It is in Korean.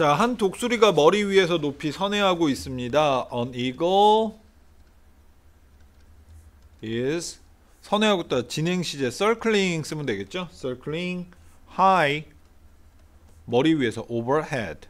자, 한 독수리가 머리 위에서 높이 선회하고 있습니다. An eagle is 선회하고 있다. 진행 시제 circling 쓰면 되겠죠? circling high 머리 위에서 overhead